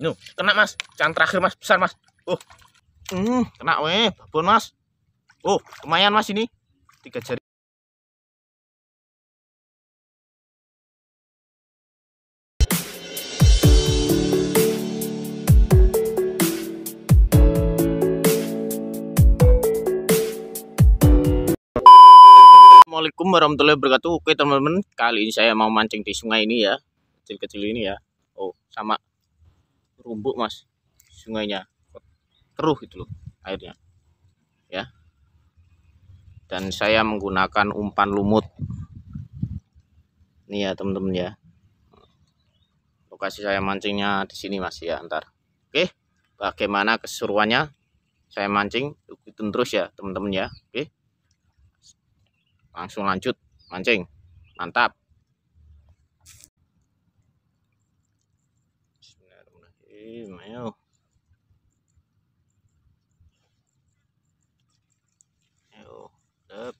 Nuh, kena mas. Cang terakhir mas, besar mas. Oh, uh, kena weh, babon mas. Oh, lumayan mas ini. Tiga jari. Assalamualaikum warahmatullahi wabarakatuh. Oke teman-teman, kali ini saya mau mancing di sungai ini ya, kecil-kecil ini ya. Oh, sama rumbuk mas sungainya keruh gitu loh airnya ya dan saya menggunakan umpan lumut nih ya teman-teman ya lokasi saya mancingnya di sini mas ya antar oke bagaimana keseruannya saya mancing ikutin terus ya teman-teman ya oke langsung lanjut mancing mantap Ih, mayo. Ayo, dep.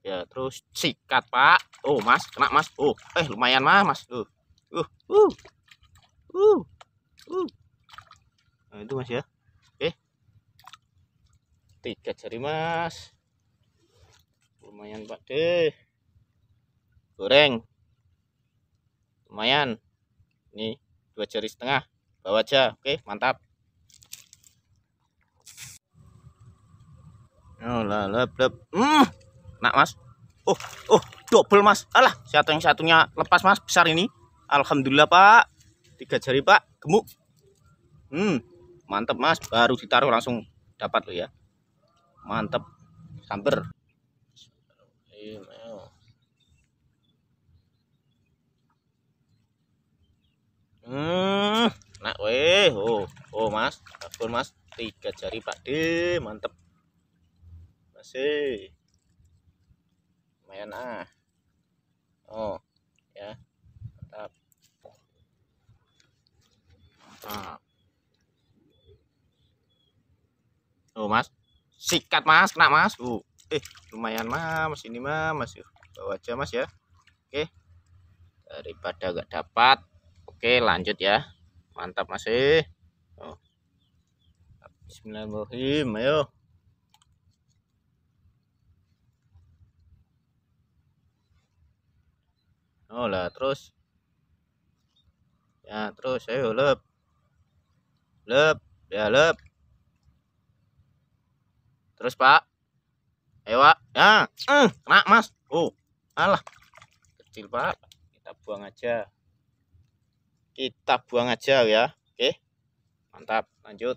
ya, terus sikat, Pak. Oh, Mas, kena, Mas. Oh, eh lumayan mah, Mas. Uh. Uh, uh. Uh. Uh. Nah, itu Mas ya. Oke. Tiga jari, Mas. Lumayan, Pak deh. Goreng lumayan ini dua jari setengah bawa aja oke mantap oh lah hmm nak mas oh oh double mas alah satu yang satunya lepas mas besar ini alhamdulillah pak tiga jari pak gemuk hmm mantap mas baru ditaruh langsung dapat lo ya mantap samper iya, mas takbur mas tiga jari pak d mantep masih lumayan ah oh ya mantap mantap oh mas sikat mas kena mas uh eh lumayan mas ini mas yuk bawa aja mas ya oke daripada gak dapat oke lanjut ya mantap masih eh. Bismillahirrahmanirrahim. Ayo. Oh lah terus. Ya terus ayo lep. Lep. Ya lep. Terus pak. Ayo pak. Ya. Eh, kena mas. Oh. Alah. Kecil pak. Kita buang aja. Kita buang aja ya. Oke. Mantap. Lanjut.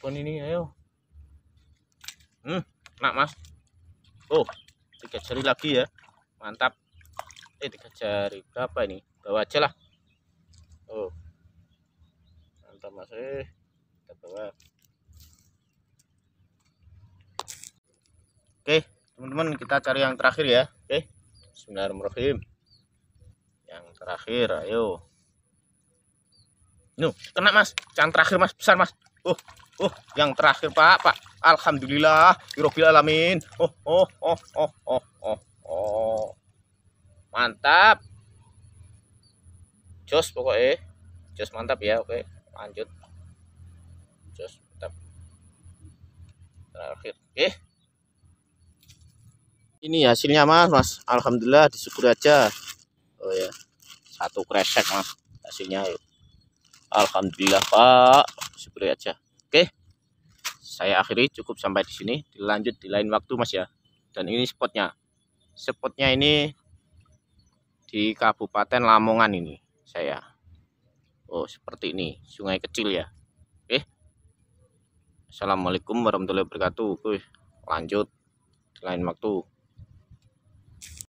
pon ini ayo hmm enak mas oh tiga jari lagi ya mantap eh tiga jari berapa ini bawa aja lah oh mantap mas eh kita bawa oke teman-teman kita cari yang terakhir ya oke Bismillahirrahmanirrahim yang terakhir ayo nuh kena mas yang terakhir mas besar mas oh oh yang terakhir pak pak alhamdulillah Yurobil alamin oh oh oh oh oh oh oh mantap jos pokoknya jos mantap ya oke lanjut jos mantap terakhir oke ini hasilnya mas mas alhamdulillah disyukur aja oh ya satu kresek mas hasilnya alhamdulillah pak syukur aja Oke. Saya akhiri cukup sampai di sini. Dilanjut di lain waktu Mas ya. Dan ini spotnya. Spotnya ini di Kabupaten Lamongan ini saya. Oh, seperti ini. Sungai kecil ya. Oke. Assalamualaikum warahmatullahi wabarakatuh. Lanjut di lain waktu.